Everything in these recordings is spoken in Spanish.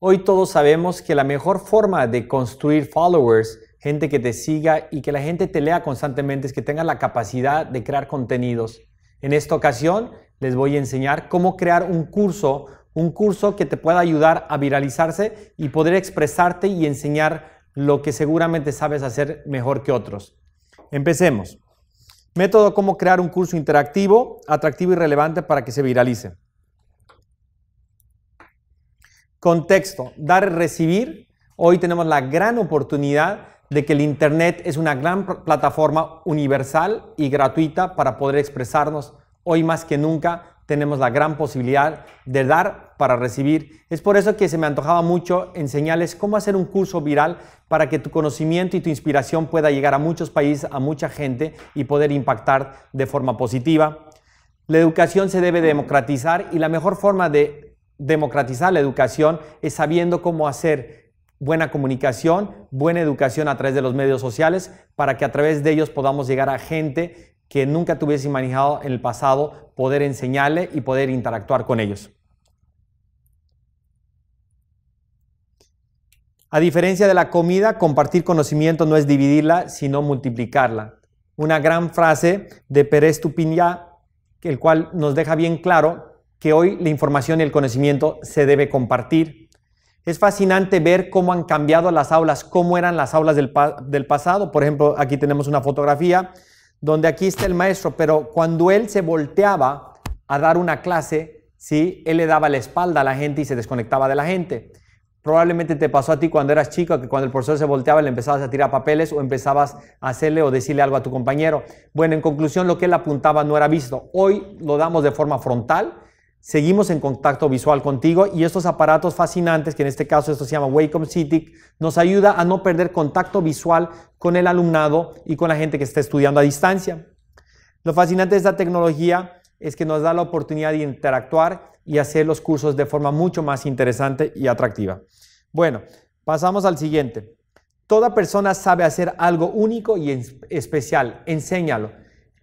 Hoy todos sabemos que la mejor forma de construir followers, gente que te siga y que la gente te lea constantemente es que tengas la capacidad de crear contenidos. En esta ocasión les voy a enseñar cómo crear un curso, un curso que te pueda ayudar a viralizarse y poder expresarte y enseñar lo que seguramente sabes hacer mejor que otros. Empecemos. Método cómo crear un curso interactivo, atractivo y relevante para que se viralice. Contexto, dar y recibir. Hoy tenemos la gran oportunidad de que el Internet es una gran plataforma universal y gratuita para poder expresarnos. Hoy más que nunca tenemos la gran posibilidad de dar para recibir. Es por eso que se me antojaba mucho enseñarles cómo hacer un curso viral para que tu conocimiento y tu inspiración pueda llegar a muchos países, a mucha gente y poder impactar de forma positiva. La educación se debe democratizar y la mejor forma de democratizar la educación es sabiendo cómo hacer buena comunicación, buena educación a través de los medios sociales, para que a través de ellos podamos llegar a gente que nunca tuviese manejado en el pasado, poder enseñarle y poder interactuar con ellos. A diferencia de la comida, compartir conocimiento no es dividirla, sino multiplicarla. Una gran frase de Pérez Tupiñá, el cual nos deja bien claro que hoy la información y el conocimiento se debe compartir. Es fascinante ver cómo han cambiado las aulas, cómo eran las aulas del, pasado. Por ejemplo, aquí tenemos una fotografía donde aquí está el maestro, pero cuando él se volteaba a dar una clase, ¿sí? él le daba la espalda a la gente y se desconectaba de la gente. Probablemente te pasó a ti cuando eras chico que cuando el profesor se volteaba le empezabas a tirar papeles o empezabas a hacerle o decirle algo a tu compañero. Bueno, en conclusión, lo que él apuntaba no era visto. Hoy lo damos de forma frontal Seguimos en contacto visual contigo y estos aparatos fascinantes, que en este caso esto se llama Wacom City, nos ayuda a no perder contacto visual con el alumnado y con la gente que está estudiando a distancia. Lo fascinante de esta tecnología es que nos da la oportunidad de interactuar y hacer los cursos de forma mucho más interesante y atractiva. Bueno, pasamos al siguiente. Toda persona sabe hacer algo único y especial. Enséñalo.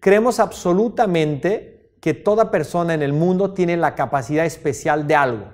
Creemos absolutamente que toda persona en el mundo tiene la capacidad especial de algo.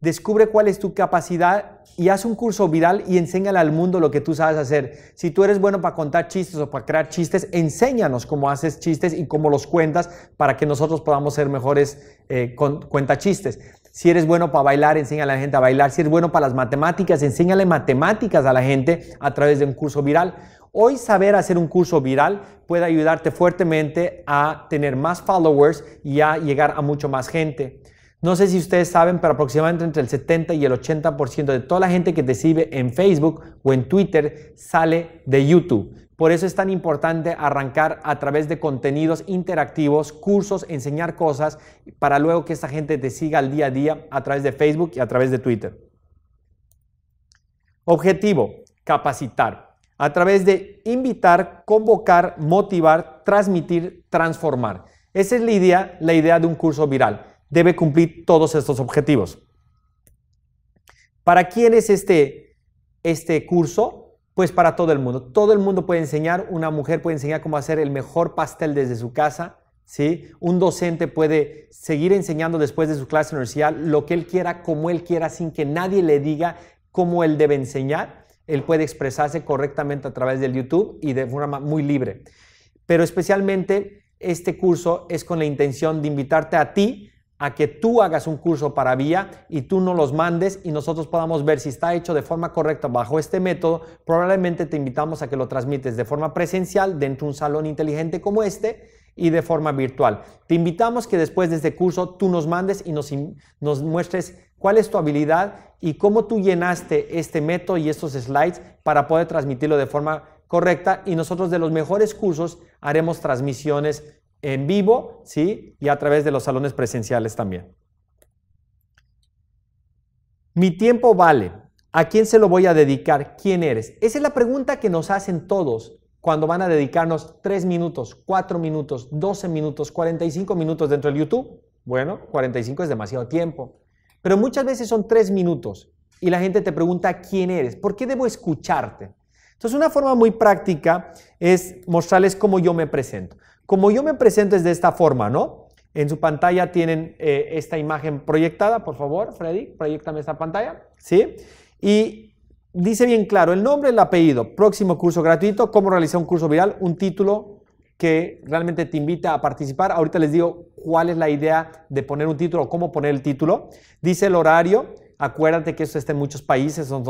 Descubre cuál es tu capacidad y haz un curso viral y enséñale al mundo lo que tú sabes hacer. Si tú eres bueno para contar chistes o para crear chistes, enséñanos cómo haces chistes y cómo los cuentas para que nosotros podamos ser mejores eh, con, cuenta chistes. Si eres bueno para bailar, enséñale a la gente a bailar. Si eres bueno para las matemáticas, enséñale matemáticas a la gente a través de un curso viral. Hoy saber hacer un curso viral puede ayudarte fuertemente a tener más followers y a llegar a mucho más gente. No sé si ustedes saben, pero aproximadamente entre el 70 y el 80% de toda la gente que te sigue en Facebook o en Twitter sale de YouTube. Por eso es tan importante arrancar a través de contenidos interactivos, cursos, enseñar cosas para luego que esta gente te siga al día a día a través de Facebook y a través de Twitter. Objetivo, capacitar a través de invitar, convocar, motivar, transmitir, transformar. Esa es la idea, la idea de un curso viral. Debe cumplir todos estos objetivos. ¿Para quién es este, este curso? Pues para todo el mundo. Todo el mundo puede enseñar, una mujer puede enseñar cómo hacer el mejor pastel desde su casa, ¿sí? Un docente puede seguir enseñando después de su clase universidad lo que él quiera, como él quiera, sin que nadie le diga cómo él debe enseñar él puede expresarse correctamente a través del YouTube y de forma muy libre. Pero especialmente este curso es con la intención de invitarte a ti a que tú hagas un curso para vía y tú no los mandes y nosotros podamos ver si está hecho de forma correcta bajo este método, probablemente te invitamos a que lo transmites de forma presencial dentro de un salón inteligente como este y de forma virtual. Te invitamos que después de este curso tú nos mandes y nos, nos muestres cuál es tu habilidad y cómo tú llenaste este método y estos slides para poder transmitirlo de forma correcta. Y nosotros de los mejores cursos haremos transmisiones en vivo, ¿sí? Y a través de los salones presenciales también. Mi tiempo vale. ¿A quién se lo voy a dedicar? ¿Quién eres? Esa es la pregunta que nos hacen todos cuando van a dedicarnos 3 minutos, 4 minutos, 12 minutos, 45 minutos dentro del YouTube. Bueno, 45 es demasiado tiempo. Pero muchas veces son tres minutos y la gente te pregunta quién eres, ¿por qué debo escucharte? Entonces una forma muy práctica es mostrarles cómo yo me presento. Como yo me presento es de esta forma, ¿no? En su pantalla tienen eh, esta imagen proyectada, por favor, Freddy, proyectame esta pantalla, ¿sí? Y dice bien claro el nombre, el apellido, próximo curso gratuito, cómo realizar un curso viral, un título que realmente te invita a participar. Ahorita les digo cuál es la idea de poner un título, cómo poner el título. Dice el horario, acuérdate que eso está en muchos países, son,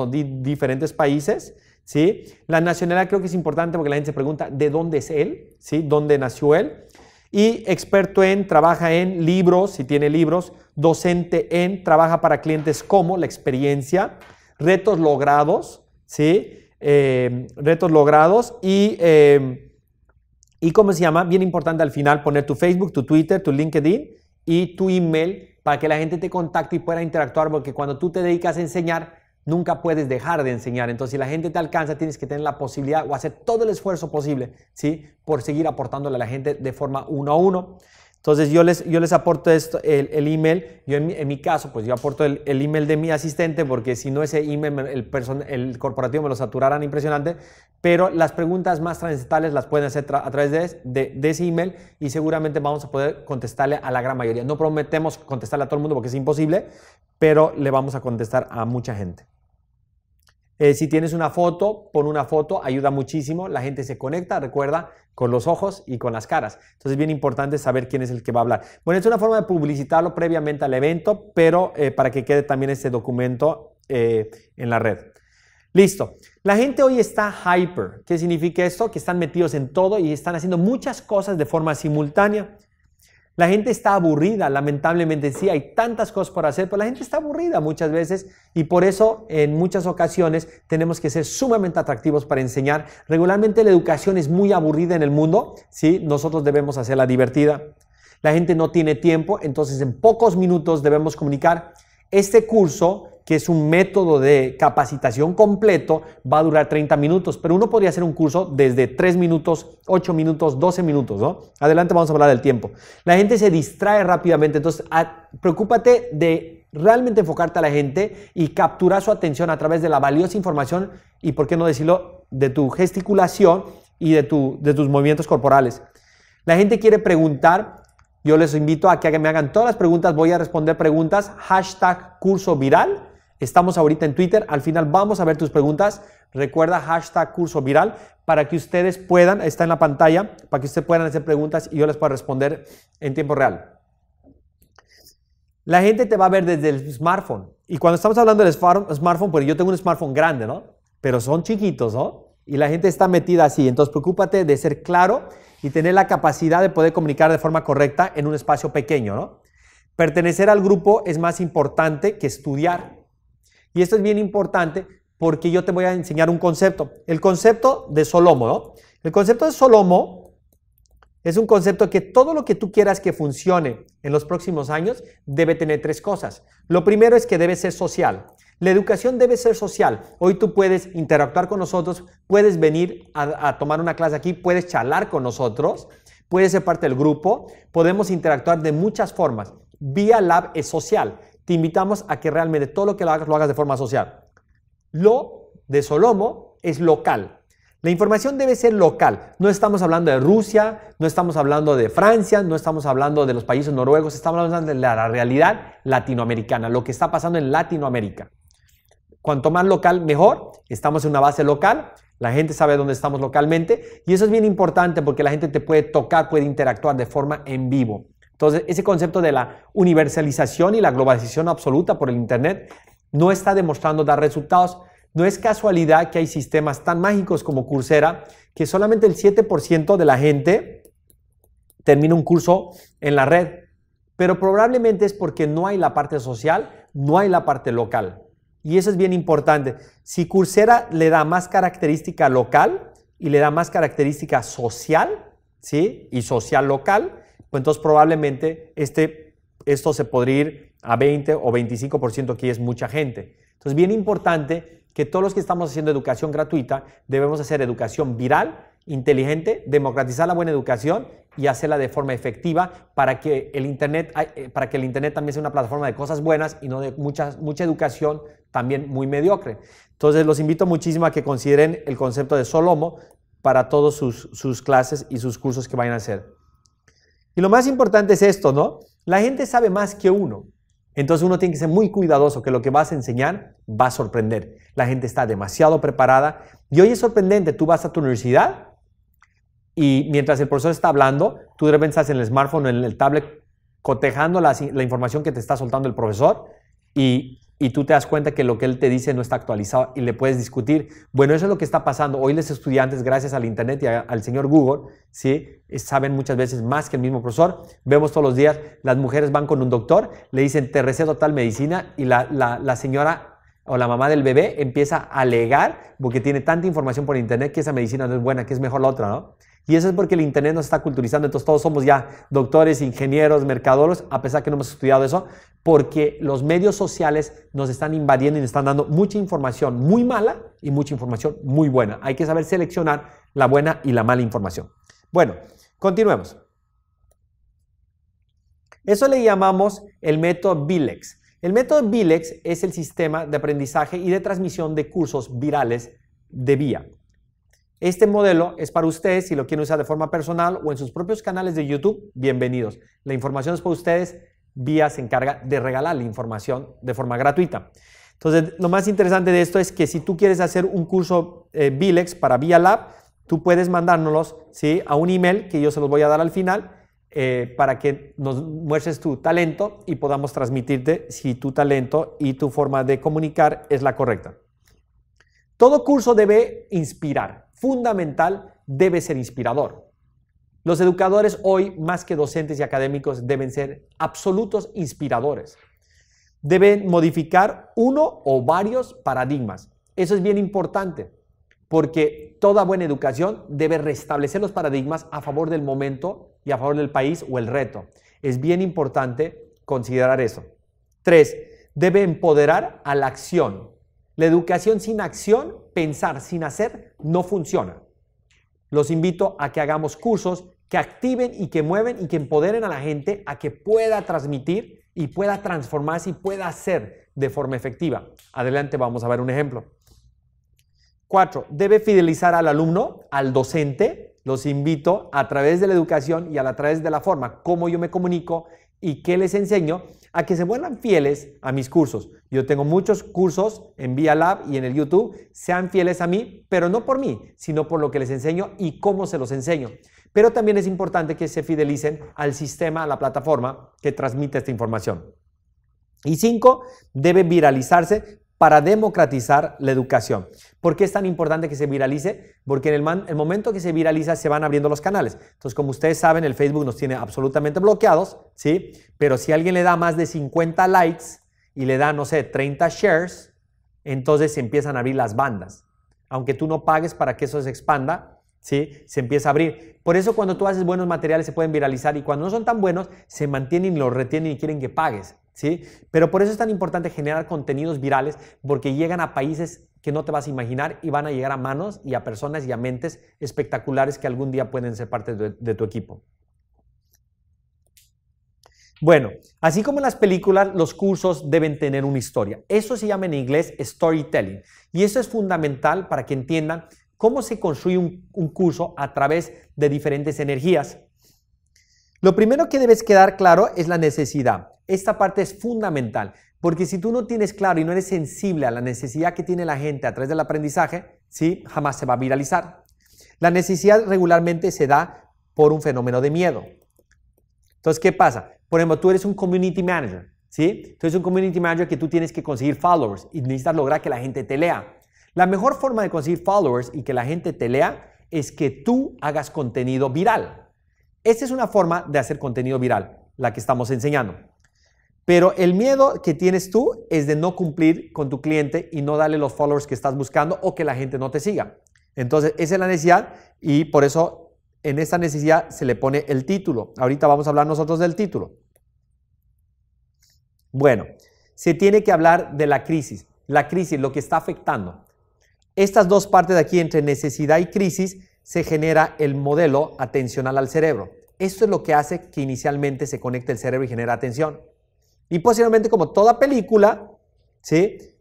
diferentes países, ¿sí? La nacionalidad creo que es importante porque la gente se pregunta de dónde es él, ¿sí? ¿Dónde nació él? Y experto en, trabaja en libros, si tiene libros, docente en, trabaja para clientes como la experiencia, retos logrados, ¿sí? Eh, retos logrados y... Eh, y cómo se llama, bien importante al final poner tu Facebook, tu Twitter, tu LinkedIn y tu email para que la gente te contacte y pueda interactuar, porque cuando tú te dedicas a enseñar, nunca puedes dejar de enseñar. Entonces, si la gente te alcanza, tienes que tener la posibilidad o hacer todo el esfuerzo posible, ¿sí? Por seguir aportándole a la gente de forma uno a uno. Entonces yo les, yo les aporto esto, el, el email, yo en mi, caso, pues yo aporto el, el, email de mi asistente porque si no ese email, el, el corporativo me lo saturarán impresionante, pero las preguntas más transitales las pueden hacer a través de, de, de, ese email y seguramente vamos a poder contestarle a la gran mayoría. No prometemos contestarle a todo el mundo porque es imposible, pero le vamos a contestar a mucha gente. Eh, si tienes una foto, pon una foto, ayuda muchísimo, la gente se conecta, recuerda, con los ojos y con las caras. Entonces es bien importante saber quién es el que va a hablar. Bueno, es una forma de publicitarlo previamente al evento, pero eh, para que quede también este documento eh, en la red. Listo. La gente hoy está hyper. ¿Qué significa esto? Que están metidos en todo y están haciendo muchas cosas de forma simultánea. La gente está aburrida, lamentablemente sí, hay tantas cosas por hacer, pero la gente está aburrida muchas veces y por eso en muchas ocasiones tenemos que ser sumamente atractivos para enseñar. Regularmente la educación es muy aburrida en el mundo, ¿sí? Nosotros debemos hacerla divertida. La gente no tiene tiempo, entonces en pocos minutos debemos comunicar. Este curso que es un método de capacitación completo, va a durar 30 minutos, pero uno podría hacer un curso desde 3 minutos, 8 minutos, 12 minutos, ¿no? Adelante vamos a hablar del tiempo. La gente se distrae rápidamente, entonces ah, preocúpate de realmente enfocarte a la gente y capturar su atención a través de la valiosa información y, por qué no decirlo, de tu gesticulación y de, tu, de tus movimientos corporales. La gente quiere preguntar, yo les invito a que me hagan todas las preguntas, voy a responder preguntas, hashtag curso viral Estamos ahorita en Twitter. Al final vamos a ver tus preguntas. Recuerda hashtag curso viral para que ustedes puedan, está en la pantalla, para que ustedes puedan hacer preguntas y yo les pueda responder en tiempo real. La gente te va a ver desde el smartphone. Y cuando estamos hablando del smartphone, pues yo tengo un smartphone grande, ¿no? Pero son chiquitos, ¿no? Y la gente está metida así. Entonces, preocúpate de ser claro y tener la capacidad de poder comunicar de forma correcta en un espacio pequeño, ¿no? Pertenecer al grupo es más importante que estudiar. Y esto es bien importante porque yo te voy a enseñar un concepto. El concepto de Solomo, ¿no? El concepto de Solomo es un concepto que todo lo que tú quieras que funcione en los próximos años debe tener tres cosas. Lo primero es que debe ser social. La educación debe ser social. Hoy tú puedes interactuar con nosotros, puedes venir a, tomar una clase aquí, puedes charlar con nosotros, puedes ser parte del grupo, podemos interactuar de muchas formas. Vía Lab es social te invitamos a que realmente todo lo que lo hagas lo hagas de forma social. Lo de Solomo es local. La información debe ser local. No estamos hablando de Rusia, no estamos hablando de Francia, no estamos hablando de los países noruegos, estamos hablando de la realidad latinoamericana, lo que está pasando en Latinoamérica. Cuanto más local, mejor. Estamos en una base local, la gente sabe dónde estamos localmente y eso es bien importante porque la gente te puede tocar, puede interactuar de forma en vivo. Entonces, ese concepto de la universalización y la globalización absoluta por el Internet no está demostrando dar resultados. No es casualidad que hay sistemas tan mágicos como Coursera, que solamente el 7% de la gente termina un curso en la red. Pero probablemente es porque no hay la parte social, no hay la parte local. Y eso es bien importante. Si Coursera le da más característica local y le da más característica social, ¿sí? Y social local, pues entonces probablemente este, esto se podría ir a 20 o 25%, Aquí es mucha gente. Entonces, bien importante que todos los que estamos haciendo educación gratuita debemos hacer educación viral, inteligente, democratizar la buena educación y hacerla de forma efectiva para que el Internet, eh, eh, para que el Internet también sea una plataforma de cosas buenas y no de mucha, mucha educación también muy mediocre. Entonces, los invito muchísimo a que consideren el concepto de Solomo para todas sus, sus clases y sus cursos que vayan a hacer. Y lo más importante es esto, ¿no? La gente sabe más que uno. Entonces uno tiene que ser muy cuidadoso que lo que vas a enseñar va a sorprender. La gente está demasiado preparada. Y hoy es sorprendente, tú vas a tu universidad y mientras el profesor está hablando, tú de repente estás en el smartphone, en el tablet, cotejando la, la información que te está soltando el profesor y y tú te das cuenta que lo que él te dice no está actualizado y le puedes discutir. Bueno, eso es lo que está pasando. Hoy los estudiantes, gracias al Internet y al señor Google, ¿sí? Eh, saben muchas veces más que el mismo profesor. Vemos todos los días, las mujeres van con un doctor, le dicen, te receto tal medicina y la, la señora o la mamá del bebé empieza a alegar porque tiene tanta información por Internet que esa medicina no es buena, que es mejor la otra, ¿no? Y eso es porque el Internet nos está culturizando, entonces todos somos ya doctores, ingenieros, mercadólogos, a pesar de que no hemos estudiado eso, porque los medios sociales nos están invadiendo y nos están dando mucha información muy mala y mucha información muy buena. Hay que saber seleccionar la buena y la mala información. Bueno, continuemos. Eso le llamamos el método Bilex. El método Bilex es el sistema de aprendizaje y de transmisión de cursos virales de vía. Este modelo es para ustedes, si lo quieren usar de forma personal o en sus propios canales de YouTube, bienvenidos. La información es para ustedes, Vía se encarga de regalar la información de forma gratuita. Entonces, lo más interesante de esto es que si tú quieres hacer un curso Vilex eh, para Vía Lab, tú puedes mandárnoslos a un email que yo se los voy a dar al final eh, para que nos muestres tu talento y podamos transmitirte si tu talento y tu forma de comunicar es la correcta. Todo curso debe inspirar fundamental debe ser inspirador. Los educadores hoy, más que docentes y académicos, deben ser absolutos inspiradores. Deben modificar uno o varios paradigmas. Eso es bien importante, porque toda buena educación debe restablecer los paradigmas a favor del momento y a favor del país o el reto. Es bien importante considerar eso. Tres, debe empoderar a la acción. La educación sin acción pensar sin hacer no funciona. Los invito a que hagamos cursos que activen y que mueven y que empoderen a la gente a que pueda transmitir y pueda transformarse y pueda hacer de forma efectiva. Adelante, vamos a ver un ejemplo. Cuatro, debe fidelizar al alumno, al docente. Los invito a través de la educación y a través de la forma, cómo yo me comunico y qué les enseño, a que se vuelvan fieles a mis cursos. Yo tengo muchos cursos en Via Lab y en el YouTube. Sean fieles a mí, pero no por mí, sino por lo que les enseño y cómo se los enseño. Pero también es importante que se fidelicen al sistema, a la plataforma que transmite esta información. Y cinco, debe viralizarse para democratizar la educación. ¿Por qué es tan importante que se viralice? Porque en el, momento que se viraliza se van abriendo los canales. Entonces, como ustedes saben, el Facebook nos tiene absolutamente bloqueados, ¿sí? Pero si alguien le da más de 50 likes y le da, no sé, 30 shares, entonces se empiezan a abrir las bandas. Aunque tú no pagues para que eso se expanda, ¿sí? Se empieza a abrir. Por eso cuando tú haces buenos materiales se pueden viralizar y cuando no son tan buenos, se mantienen, los retienen y quieren que pagues. ¿Sí? Pero por eso es tan importante generar contenidos virales porque llegan a países que no te vas a imaginar y van a llegar a manos y a personas y a mentes espectaculares que algún día pueden ser parte de, tu equipo. Bueno, así como las películas, los cursos deben tener una historia. Eso se llama en inglés storytelling. Y eso es fundamental para que entiendan cómo se construye un curso a través de diferentes energías. Lo primero que debes quedar claro es la necesidad. Esta parte es fundamental. Porque si tú no tienes claro y no eres sensible a la necesidad que tiene la gente a través del aprendizaje, sí, jamás se va a viralizar. La necesidad regularmente se da por un fenómeno de miedo. Entonces, ¿qué pasa? Por ejemplo, tú eres un community manager, ¿sí? eres un community manager que tú tienes que conseguir followers y necesitas lograr que la gente te lea. La mejor forma de conseguir followers y que la gente te lea es que tú hagas contenido viral. Esta es una forma de hacer contenido viral, la que estamos enseñando. Pero el miedo que tienes tú es de no cumplir con tu cliente y no darle los followers que estás buscando o que la gente no te siga. Entonces, esa es la necesidad y por eso en esta necesidad se le pone el título. Ahorita vamos a hablar nosotros del título. Bueno, se tiene que hablar de la crisis. La crisis, lo que está afectando. Estas dos partes de aquí, entre necesidad y crisis, se genera el modelo atencional al cerebro. Esto es lo que hace que inicialmente se conecte el cerebro y genera atención. Y posiblemente, como toda película,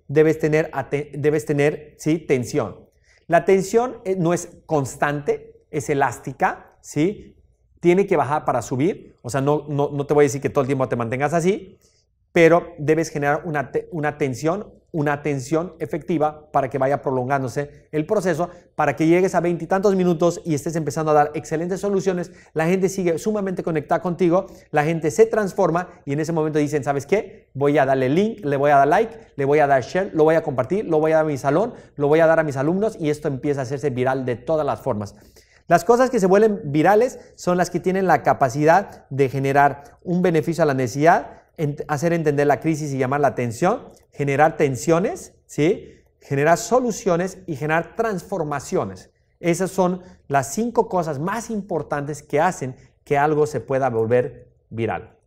debes tener, debes tener ¿sí? tensión. La tensión eh, no es constante, es elástica, ¿sí? tiene que bajar para subir. O sea, no, no, te voy a decir que todo el tiempo te mantengas así, pero debes generar una, una tensión una atención efectiva para que vaya prolongándose el proceso, para que llegues a veintitantos minutos y estés empezando a dar excelentes soluciones, la gente sigue sumamente conectada contigo, la gente se transforma y en ese momento dicen, ¿sabes qué? Voy a darle link, le voy a dar like, le voy a dar share, lo voy a compartir, lo voy a dar a mi salón, lo voy a dar a mis alumnos y esto empieza a hacerse viral de todas las formas. Las cosas que se vuelven virales son las que tienen la capacidad de generar un beneficio a la necesidad, hacer entender la crisis y llamar la atención, generar tensiones, ¿sí? generar soluciones y generar transformaciones. Esas son las cinco cosas más importantes que hacen que algo se pueda volver viral.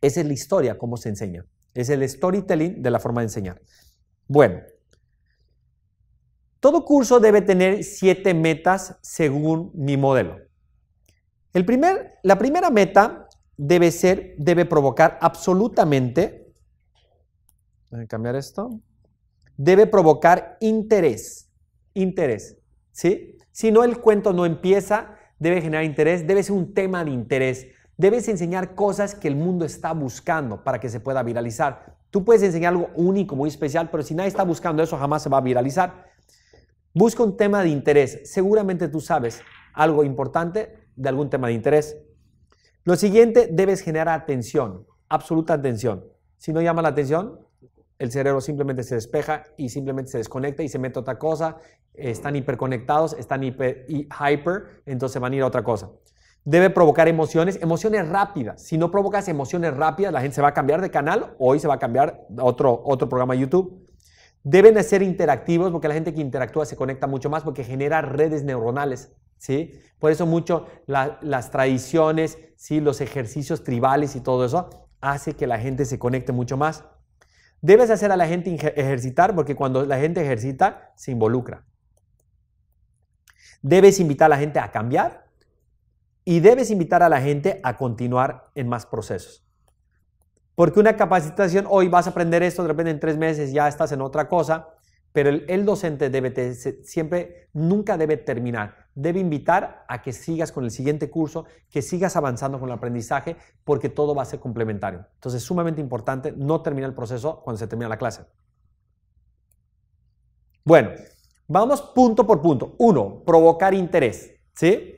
Esa es la historia, cómo se enseña. Es el storytelling de la forma de enseñar. Bueno, todo curso debe tener siete metas según mi modelo. El primer, la primera meta debe ser, debe provocar absolutamente, voy cambiar esto, debe provocar interés, interés, ¿sí? Si no, el cuento no empieza, debe generar interés, debe ser un tema de interés, debes enseñar cosas que el mundo está buscando para que se pueda viralizar. Tú puedes enseñar algo único, muy especial, pero si nadie está buscando eso, jamás se va a viralizar. Busca un tema de interés. Seguramente tú sabes algo importante de algún tema de interés. Lo siguiente, debes generar atención, absoluta atención. Si no llama la atención, el cerebro simplemente se despeja y simplemente se desconecta y se mete otra cosa. Están hiperconectados, están hiper, entonces van a ir a otra cosa. Debe provocar emociones, emociones rápidas. Si no provocas emociones rápidas, la gente se va a cambiar de canal, hoy se va a cambiar otro, otro programa de YouTube. Deben ser interactivos porque la gente que interactúa se conecta mucho más porque genera redes neuronales. ¿sí? Por eso mucho las tradiciones, ¿sí? los ejercicios tribales y todo eso hace que la gente se conecte mucho más. Debes hacer a la gente ejercitar porque cuando la gente ejercita se involucra. Debes invitar a la gente a cambiar y debes invitar a la gente a continuar en más procesos. Porque una capacitación, hoy vas a aprender esto, de repente en tres meses ya estás en otra cosa, pero el, docente debe siempre, nunca debe terminar, debe invitar a que sigas con el siguiente curso, que sigas avanzando con el aprendizaje, porque todo va a ser complementario. Entonces es sumamente importante no terminar el proceso cuando se termina la clase. Bueno, vamos punto por punto. Uno, provocar interés. ¿Sí?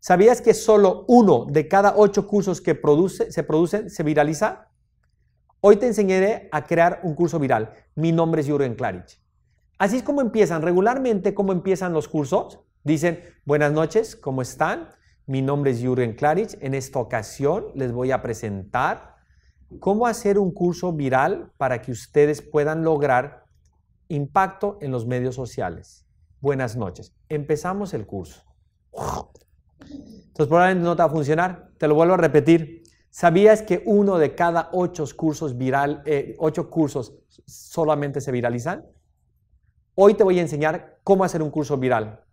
¿Sabías que solo uno de cada ocho cursos que produce, se producen se viraliza? Hoy te enseñaré a crear un curso viral. Mi nombre es Jürgen Klarich. Así es como empiezan. Regularmente, ¿cómo empiezan los cursos? Dicen, buenas noches, ¿cómo están? Mi nombre es Jürgen Klarich. En esta ocasión les voy a presentar cómo hacer un curso viral para que ustedes puedan lograr impacto en los medios sociales. Buenas noches. Empezamos el curso. Entonces probablemente no te va a funcionar. Te lo vuelvo a repetir. ¿Sabías que uno de cada ocho cursos, viral, eh, cursos solamente se viralizan? Hoy te voy a enseñar cómo hacer un curso viral.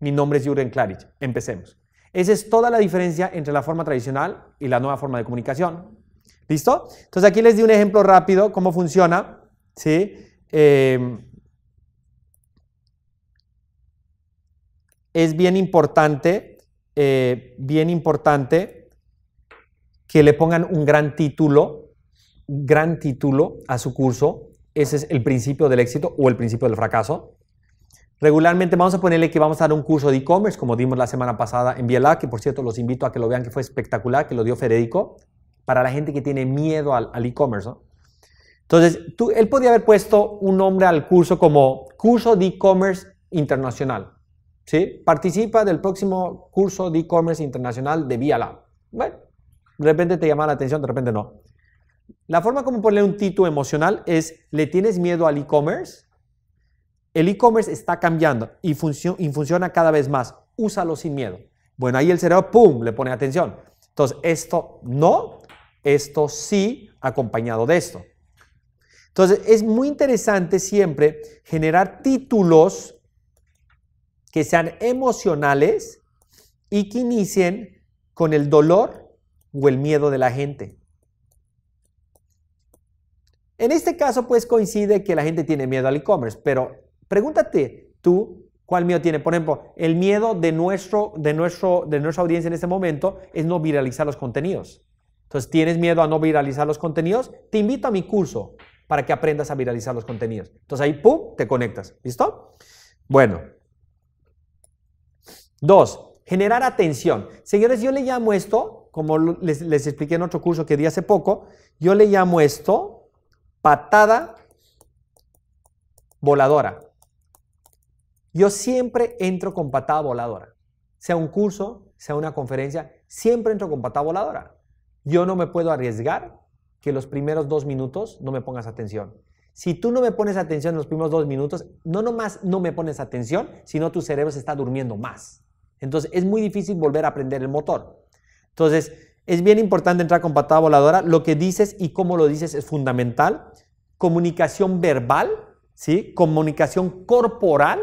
Mi nombre es Jürgen Klarich. Empecemos. Esa es toda la diferencia entre la forma tradicional y la nueva forma de comunicación. ¿Listo? Entonces aquí les di un ejemplo rápido, cómo funciona. ¿sí? Em, es bien importante, eh, bien importante que le pongan un gran título, un gran título a su curso. Ese es el principio del éxito o el principio del fracaso. Regularmente vamos a ponerle que vamos a dar un curso de e-commerce, como dimos la semana pasada en Biela, que por cierto los invito a que lo vean, que fue espectacular, que lo dio Federico, para la gente que tiene miedo al, al e-commerce. Entonces, tú, él podía haber puesto un nombre al curso como curso de e-commerce internacional. ¿sí? Participa del próximo curso de e-commerce internacional de vía Bueno, de repente te llama la atención, de repente no. La forma como ponerle un título emocional es, ¿le tienes miedo al e-commerce? El e-commerce está cambiando y, y, funciona cada vez más. Úsalo sin miedo. Bueno, ahí el cerebro, ¡pum!, le pone atención. Entonces, esto no, esto sí, acompañado de esto. Entonces, es muy interesante siempre generar títulos que sean emocionales y que inicien con el dolor o el miedo de la gente. En este caso, pues coincide que la gente tiene miedo al e-commerce, pero pregúntate tú cuál miedo tiene. Por ejemplo, el miedo de, nuestro, de, nuestro, de nuestra audiencia en este momento es no viralizar los contenidos. Entonces, ¿tienes miedo a no viralizar los contenidos? Te invito a mi curso para que aprendas a viralizar los contenidos. Entonces ahí, ¡pum!, te conectas. ¿Listo? Bueno. Dos, generar atención. Señores, yo le llamo esto como les, expliqué en otro curso que di hace poco, yo le llamo esto patada voladora. Yo siempre entro con patada voladora, sea un curso, sea una conferencia, siempre entro con patada voladora. Yo no me puedo arriesgar que los primeros dos minutos no me pongas atención. Si tú no me pones atención en los primeros dos minutos, no nomás no me pones atención, sino tu cerebro se está durmiendo más. Entonces es muy difícil volver a aprender el motor. Entonces, es bien importante entrar con patada voladora. Lo que dices y cómo lo dices es fundamental. Comunicación verbal, ¿sí? comunicación corporal,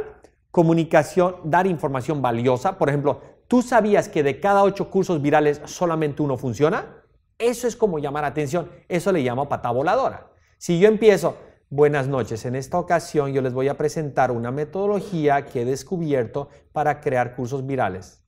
comunicación, dar información valiosa. Por ejemplo, ¿tú sabías que de cada ocho cursos virales solamente uno funciona? Eso es como llamar atención. Eso le llamo patada voladora. Si yo empiezo, buenas noches, en esta ocasión yo les voy a presentar una metodología que he descubierto para crear cursos virales.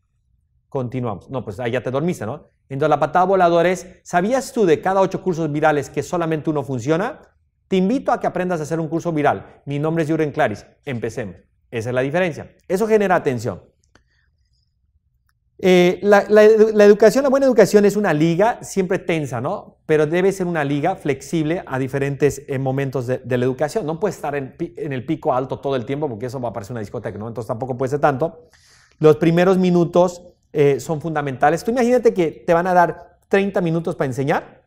Continuamos. No, pues ahí ya te dormiste, ¿no? Entonces la patada voladora es, ¿sabías tú de cada ocho cursos virales que solamente uno funciona? Te invito a que aprendas a hacer un curso viral. Mi nombre es Jürgen Claris. Empecemos. Esa es la diferencia. Eso genera atención. Eh, la, educación, la buena educación es una liga siempre tensa, ¿no? Pero debe ser una liga flexible a diferentes eh, momentos de, la educación. No puede estar en, en, el pico alto todo el tiempo porque eso va a parecer una discoteca, ¿no? Entonces tampoco puede ser tanto. Los primeros minutos eh, son fundamentales. Tú imagínate que te van a dar 30 minutos para enseñar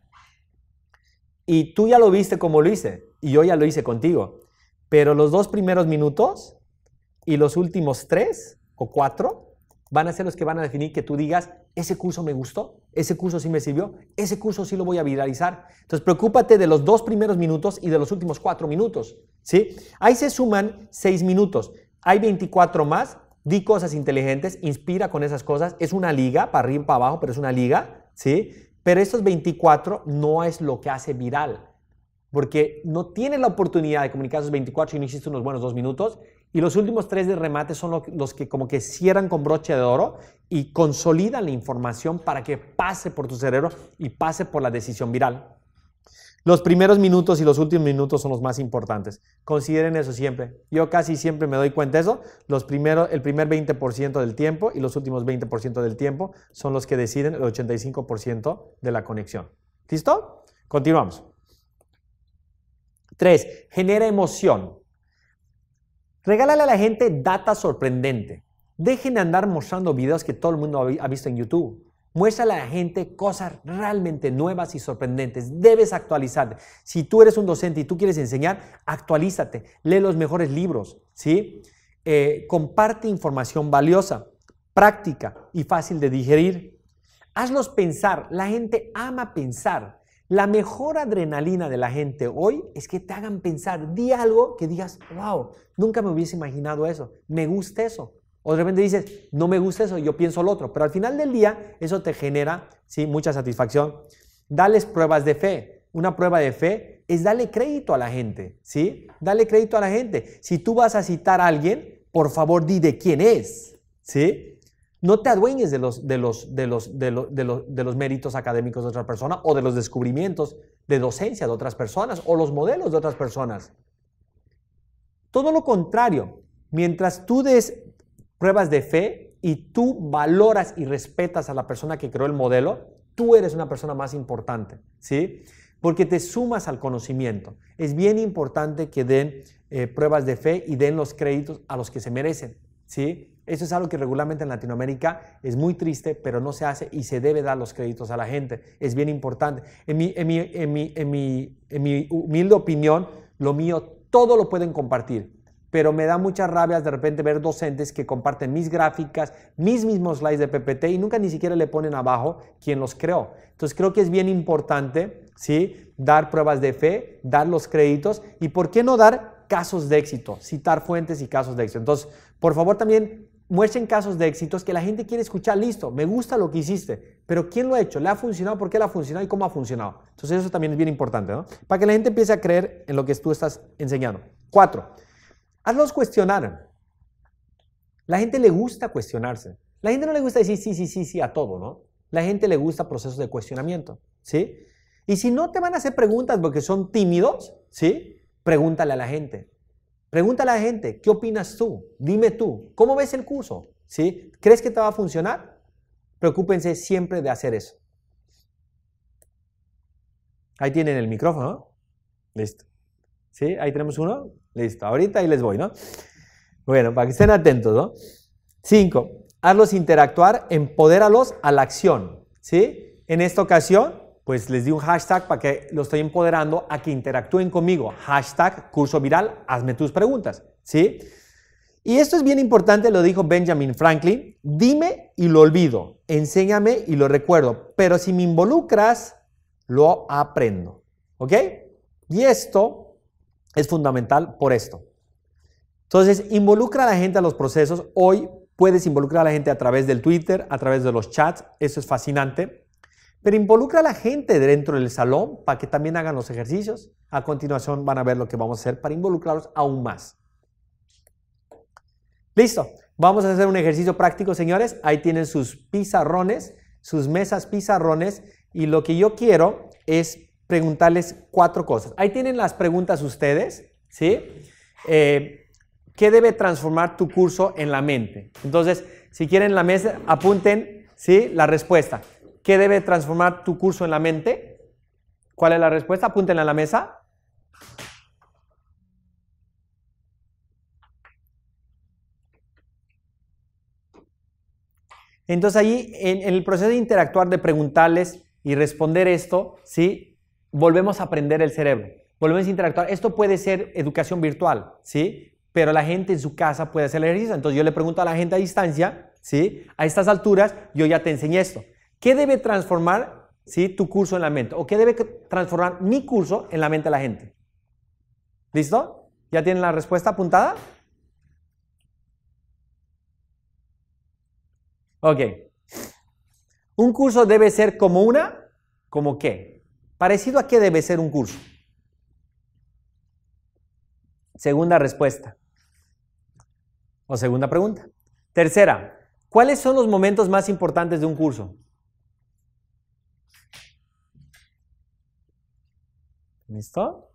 y tú ya lo viste como lo hice y yo ya lo hice contigo, pero los dos primeros minutos y los últimos tres o cuatro van a ser los que van a definir que tú digas, ese curso me gustó, ese curso sí me sirvió, ese curso sí lo voy a viralizar. Entonces, preocúpate de los dos primeros minutos y de los últimos cuatro minutos, ¿sí? Ahí se suman seis minutos, hay 24 más Di cosas inteligentes, inspira con esas cosas. Es una liga, para arriba y para abajo, pero es una liga, ¿sí? Pero estos 24 no es lo que hace viral, porque no tiene la oportunidad de comunicar esos 24 y no hiciste unos buenos dos minutos. Y los últimos tres de remate son los que como que cierran con broche de oro y consolidan la información para que pase por tu cerebro y pase por la decisión viral. Los primeros minutos y los últimos minutos son los más importantes. Consideren eso siempre. Yo casi siempre me doy cuenta de eso. Los el primer 20% del tiempo y los últimos 20% del tiempo son los que deciden el 85% de la conexión. ¿Listo? Continuamos. Tres, genera emoción. Regálale a la gente data sorprendente. Dejen de andar mostrando videos que todo el mundo ha visto en YouTube. Muestra a la gente cosas realmente nuevas y sorprendentes. Debes actualizarte. Si tú eres un docente y tú quieres enseñar, actualízate. Lee los mejores libros, ¿sí? Eh, comparte información valiosa, práctica y fácil de digerir. Hazlos pensar. La gente ama pensar. La mejor adrenalina de la gente hoy es que te hagan pensar. Di algo que digas, wow, nunca me hubiese imaginado eso. Me gusta eso. O de repente dices, no me gusta eso, yo pienso lo otro. Pero al final del día, eso te genera mucha satisfacción. Dales pruebas de fe. Una prueba de fe es darle crédito a la gente, ¿sí? Dale crédito a la gente. Si tú vas a citar a alguien, por favor di de quién es, ¿sí? No te adueñes de los, de los, de los, de los, de los méritos académicos de otra persona o de los descubrimientos de docencia de otras personas o los modelos de otras personas. Todo lo contrario, mientras tú des pruebas de fe y tú valoras y respetas a la persona que creó el modelo, tú eres una persona más importante, ¿sí? Porque te sumas al conocimiento. Es bien importante que den eh, pruebas de fe y den los créditos a los que se merecen, ¿sí? Eso es algo que regularmente en Latinoamérica es muy triste, pero no se hace y se debe dar los créditos a la gente. Es bien importante. En en mi humilde opinión, lo mío todo lo pueden compartir pero me da muchas rabias de repente ver docentes que comparten mis gráficas, mis mismos slides de PPT y nunca ni siquiera le ponen abajo quién los creó. Entonces creo que es bien importante, ¿sí? Dar pruebas de fe, dar los créditos y por qué no dar casos de éxito, citar fuentes y casos de éxito. Entonces, por favor también muestren casos de éxitos que la gente quiere escuchar, listo, me gusta lo que hiciste, pero ¿quién lo ha hecho? ¿Le ha funcionado? ¿Por qué le ha funcionado? ¿Y cómo ha funcionado? Entonces eso también es bien importante, ¿no? Para que la gente empiece a creer en lo que tú estás enseñando. Cuatro, Hazlos cuestionar. La gente le gusta cuestionarse. La gente no le gusta decir sí, sí, sí, sí a todo, ¿no? La gente le gusta procesos de cuestionamiento, ¿sí? Y si no te van a hacer preguntas porque son tímidos, ¿sí? Pregúntale a la gente. Pregúntale a la gente, ¿qué opinas tú? Dime tú, ¿cómo ves el curso? ¿Sí? ¿Crees que te va a funcionar? Preocúpense siempre de hacer eso. Ahí tienen el micrófono. Listo. ¿Sí? Ahí tenemos uno. Listo, ahorita ahí les voy, ¿no? Bueno, para que estén atentos, ¿no? Cinco, hazlos interactuar, empodéralos a la acción, ¿sí? En esta ocasión, pues les di un hashtag para que los estoy empoderando a que interactúen conmigo. Hashtag curso viral, hazme tus preguntas, ¿sí? Y esto es bien importante, lo dijo Benjamin Franklin, dime y lo olvido, enséñame y lo recuerdo, pero si me involucras, lo aprendo, ¿ok? Y esto es fundamental por esto. Entonces, involucra a la gente a los procesos. Hoy puedes involucrar a la gente a través del Twitter, a través de los chats, eso es fascinante. Pero involucra a la gente dentro del salón para que también hagan los ejercicios. A continuación van a ver lo que vamos a hacer para involucrarlos aún más. Listo, vamos a hacer un ejercicio práctico, señores. Ahí tienen sus pizarrones, sus mesas pizarrones. Y lo que yo quiero es preguntarles cuatro cosas. Ahí tienen las preguntas ustedes, ¿sí? Eh, ¿Qué debe transformar tu curso en la mente? Entonces, si quieren la mesa, apunten, ¿sí? La respuesta. ¿Qué debe transformar tu curso en la mente? ¿Cuál es la respuesta? Apúntenla a la mesa. Entonces allí, en el proceso de interactuar, de preguntarles y responder esto, ¿sí? volvemos a aprender el cerebro, volvemos a interactuar. Esto puede ser educación virtual, ¿sí? Pero la gente en su casa puede hacer el ejercicio. Entonces yo le pregunto a la gente a distancia, ¿sí? A estas alturas, yo ya te enseñé esto. ¿Qué debe transformar, ¿sí? Tu curso en la mente o qué debe transformar mi curso en la mente de la gente. ¿Listo? ¿Ya tienen la respuesta apuntada? Ok. Un curso debe ser como una, como qué. ¿Parecido a qué debe ser un curso? Segunda respuesta. O segunda pregunta. Tercera, ¿cuáles son los momentos más importantes de un curso? ¿Listo?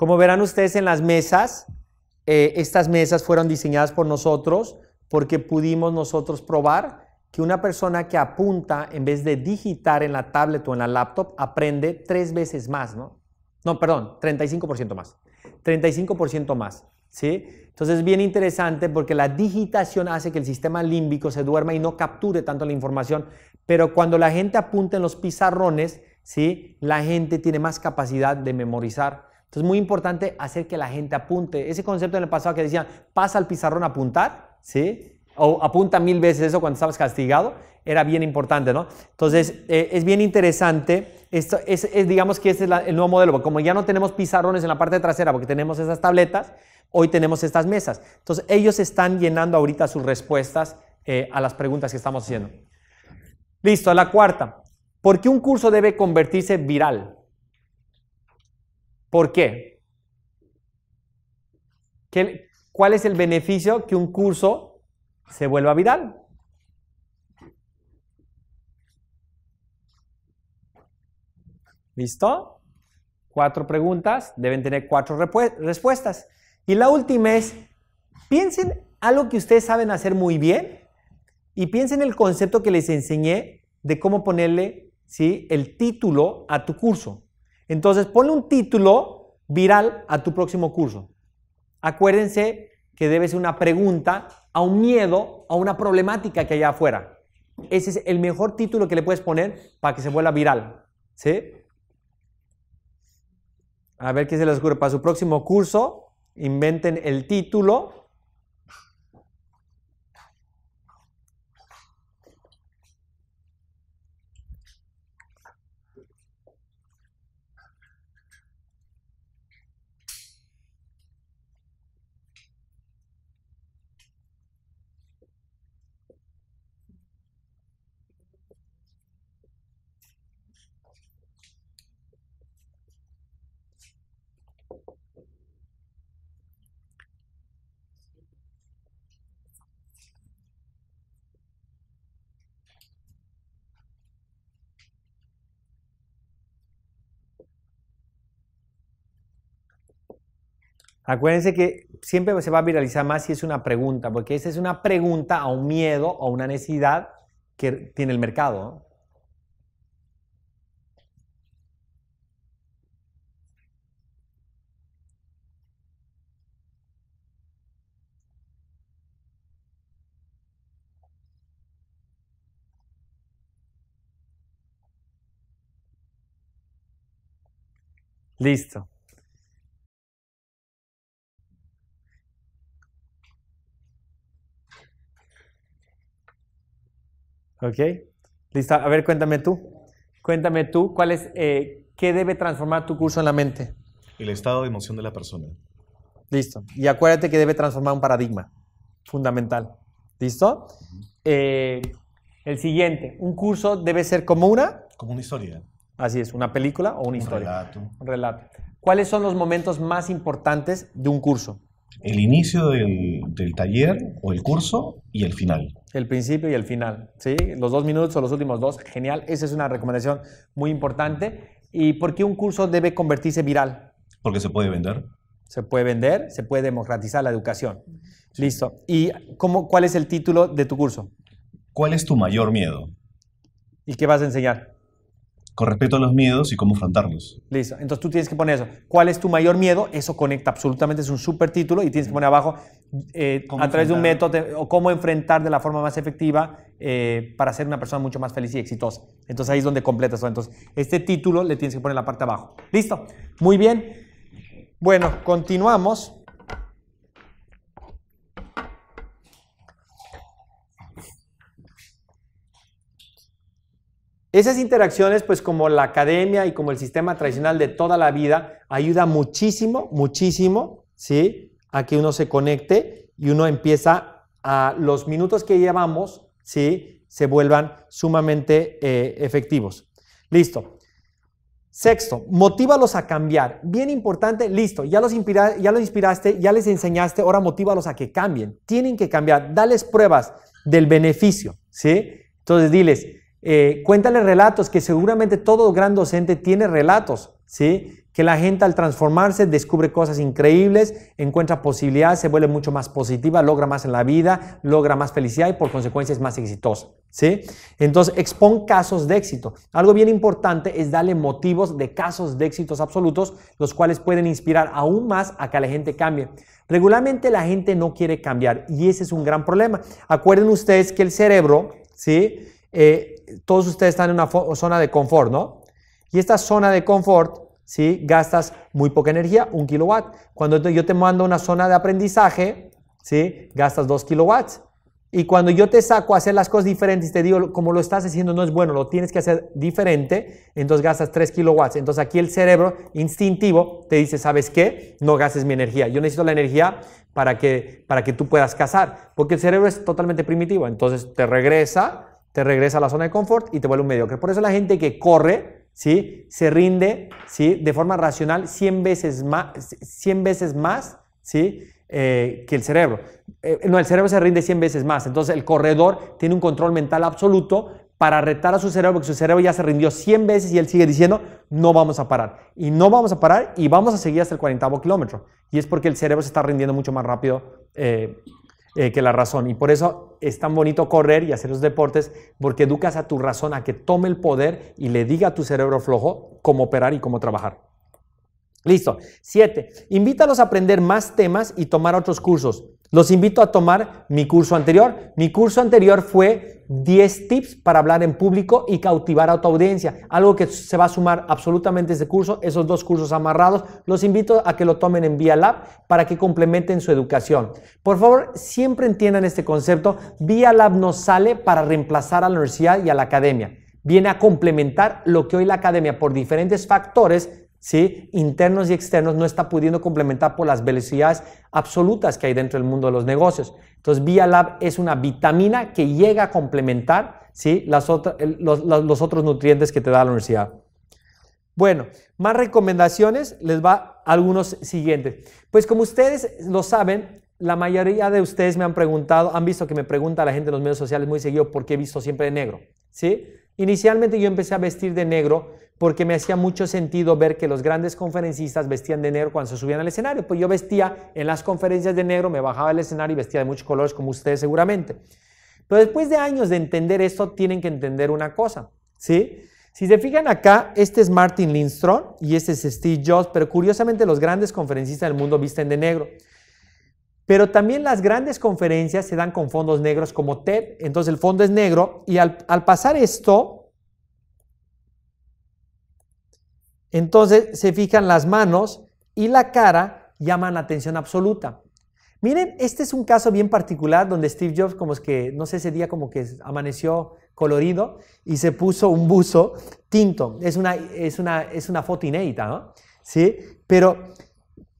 Como verán ustedes en las mesas, eh, estas mesas fueron diseñadas por nosotros porque pudimos nosotros probar que una persona que apunta en vez de digitar en la tablet o en la laptop aprende tres veces más, ¿no? No, perdón, 35% más. 35% más, ¿sí? Entonces es bien interesante porque la digitación hace que el sistema límbico se duerma y no capture tanto la información, pero cuando la gente apunta en los pizarrones, ¿sí? La gente tiene más capacidad de memorizar entonces es muy importante hacer que la gente apunte. Ese concepto en el pasado que decían, pasa al pizarrón a apuntar, ¿sí? O apunta mil veces eso cuando estabas castigado, era bien importante, ¿no? Entonces eh, es bien interesante. Esto es, digamos que este es el nuevo modelo. Como ya no tenemos pizarrones en la parte trasera porque tenemos esas tabletas, hoy tenemos estas mesas. Entonces ellos están llenando ahorita sus respuestas eh, a las preguntas que estamos haciendo. Listo, la cuarta. ¿Por qué un curso debe convertirse viral? ¿Por qué? ¿Cuál es el beneficio que un curso se vuelva viral? ¿Listo? Cuatro preguntas, deben tener cuatro respuestas. Y la última es, piensen algo que ustedes saben hacer muy bien y piensen el concepto que les enseñé de cómo ponerle ¿sí? el título a tu curso. Entonces, ponle un título viral a tu próximo curso. Acuérdense que debe ser una pregunta a un miedo, a una problemática que hay afuera. Ese es el mejor título que le puedes poner para que se vuelva viral. A ver qué se les ocurre. Para su próximo curso, inventen el título Acuérdense que siempre se va a viralizar más si es una pregunta, porque esa es una pregunta a un miedo o una necesidad que tiene el mercado. Listo. ¿Ok? Listo. A ver, cuéntame tú. Cuéntame tú, ¿cuál es, eh, ¿qué debe transformar tu curso en la mente? El estado de emoción de la persona. Listo. Y acuérdate que debe transformar un paradigma fundamental. ¿Listo? Eh, el siguiente, un curso debe ser como una... Como una historia. Así es, una película o una un historia. Relato. Un relato. ¿Cuáles son los momentos más importantes de un curso? el inicio del, taller o el curso y el final. El principio y el final, ¿sí? Los dos minutos o los últimos dos, genial. Esa es una recomendación muy importante. ¿Y por qué un curso debe convertirse viral? Porque se puede vender. Se puede vender, se puede democratizar la educación. Listo. ¿Y cuál es el título de tu curso? ¿Cuál es tu mayor miedo? ¿Y qué vas a enseñar? con respecto a los miedos y cómo afrontarlos. Listo, entonces tú tienes que poner eso. ¿Cuál es tu mayor miedo? Eso conecta absolutamente, es un súper título y tienes que poner abajo eh, a través de un método o cómo enfrentar de la forma más efectiva eh, para ser una persona mucho más feliz y exitosa. Entonces ahí es donde completas. Entonces este título le tienes que poner en la parte abajo. Listo, muy bien. Bueno, continuamos. Esas interacciones, pues como la academia y como el sistema tradicional de toda la vida, ayuda muchísimo, muchísimo, ¿sí? A que uno se conecte y uno empieza a los minutos que llevamos, ¿sí? Se vuelvan sumamente eh, efectivos. Listo. Sexto, motívalos a cambiar. Bien importante, listo, ya los, ya los inspiraste, ya les enseñaste, ahora motívalos a que cambien. Tienen que cambiar, dales pruebas del beneficio, ¿sí? Entonces diles, eh, cuéntale relatos, que seguramente todo gran docente tiene relatos, ¿sí? Que la gente al transformarse descubre cosas increíbles, encuentra posibilidades, se vuelve mucho más positiva, logra más en la vida, logra más felicidad y por consecuencia es más exitosa, ¿sí? Entonces, expon casos de éxito. Algo bien importante es darle motivos de casos de éxitos absolutos, los cuales pueden inspirar aún más a que la gente cambie. Regularmente la gente no quiere cambiar y ese es un gran problema. Acuerden ustedes que el cerebro, ¿sí? Eh, todos ustedes están en una zona de confort, ¿no? Y esta zona de confort, ¿sí? Gastas muy poca energía, un kilowatt. Cuando yo te mando una zona de aprendizaje, ¿sí? Gastas dos kilowatts. Y cuando yo te saco a hacer las cosas diferentes, te digo, como lo estás haciendo no es bueno, lo tienes que hacer diferente, entonces gastas tres kilowatts. Entonces aquí el cerebro instintivo te dice, ¿sabes qué? No gastes mi energía. Yo necesito la energía para que, para que tú puedas cazar, porque el cerebro es totalmente primitivo. Entonces te regresa te regresa a la zona de confort y te vuelve un mediocre. Por eso la gente que corre, ¿sí? Se rinde, ¿sí? De forma racional 100 veces más, 100 veces más, ¿sí? Eh, que el cerebro. Eh, no, el cerebro se rinde 100 veces más. Entonces el corredor tiene un control mental absoluto para retar a su cerebro, porque su cerebro ya se rindió 100 veces y él sigue diciendo, no vamos a parar. Y no vamos a parar y vamos a seguir hasta el 40 kilómetro. Y es porque el cerebro se está rindiendo mucho más rápido eh, eh, que la razón. Y por eso es tan bonito correr y hacer los deportes, porque educas a tu razón a que tome el poder y le diga a tu cerebro flojo cómo operar y cómo trabajar. Listo. Siete, invítalos a aprender más temas y tomar otros cursos. Los invito a tomar mi curso anterior. Mi curso anterior fue 10 tips para hablar en público y cautivar a tu audiencia. Algo que se va a sumar absolutamente este curso, esos dos cursos amarrados. Los invito a que lo tomen en Vía Lab para que complementen su educación. Por favor, siempre entiendan este concepto. Vía Lab no sale para reemplazar a la universidad y a la academia. Viene a complementar lo que hoy la academia, por diferentes factores, ¿sí? internos y externos, no está pudiendo complementar por las velocidades absolutas que hay dentro del mundo de los negocios. Entonces, Vialab es una vitamina que llega a complementar ¿sí? Las los, otros nutrientes que te da la universidad. Bueno, más recomendaciones, les va algunos siguientes. Pues como ustedes lo saben, la mayoría de ustedes me han preguntado, han visto que me pregunta la gente en los medios sociales muy seguido por qué he visto siempre de negro, ¿sí? Inicialmente yo empecé a vestir de negro porque me hacía mucho sentido ver que los grandes conferencistas vestían de negro cuando se subían al escenario. Pues yo vestía en las conferencias de negro, me bajaba al escenario y vestía de muchos colores como ustedes seguramente. Pero después de años de entender esto, tienen que entender una cosa, ¿sí? Si se fijan acá, este es Martin Lindstrom y este es Steve Jobs, pero curiosamente los grandes conferencistas del mundo visten de negro. Pero también las grandes conferencias se dan con fondos negros como TED, entonces el fondo es negro y al pasar esto, Entonces se fijan las manos y la cara llaman la atención absoluta. Miren, este es un caso bien particular donde Steve Jobs como es que, no sé, ese día como que amaneció colorido y se puso un buzo tinto. Es una, foto inédita, ¿no? Sí, pero